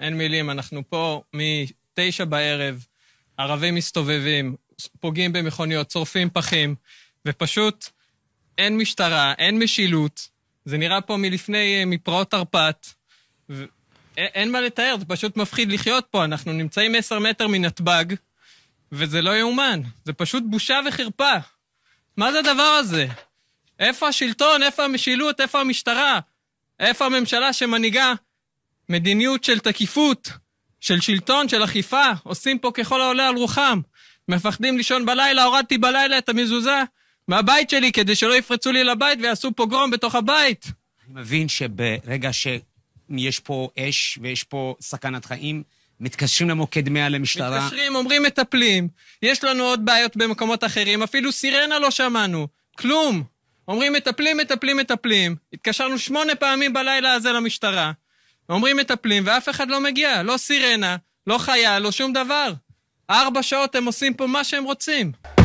אין מילים, אנחנו פה מתשע בערב, ערבים מסתובבים, פוגעים במכוניות, צורפים פחים, ופשוט אין משטרה, אין משילות, זה נראה פה מלפני, אה, מפרעות תרפ"ט, ו... אין מה לתאר, זה פשוט מפחיד לחיות פה, אנחנו נמצאים עשר מטר מנתב"ג, וזה לא יאומן, זה פשוט בושה וחרפה. מה זה הדבר הזה? איפה השלטון? איפה המשילות? איפה המשטרה? איפה הממשלה שמנהיגה מדיניות של תקיפות, של שלטון, של אכיפה, עושים פה ככל העולה על רוחם. מפחדים לישון בלילה, הורדתי בלילה את המזוזה מהבית שלי כדי שלא יפרצו לי לבית ויעשו פוגרום בתוך הבית. אני מבין שברגע שיש פה אש ויש פה סכנת חיים, מתקשרים למוקד 100 למשטרה. מתקשרים, אומרים מטפלים. יש לנו עוד בעיות במקומות אחרים, אפילו סירנה לא שמענו. כלום. אומרים מטפלים, מטפלים, מטפלים. התקשרנו שמונה פעמים בלילה הזה למשטרה. אומרים מטפלים, ואף אחד לא מגיע. לא סירנה, לא חייל, לא שום דבר. ארבע שעות הם עושים פה מה שהם רוצים.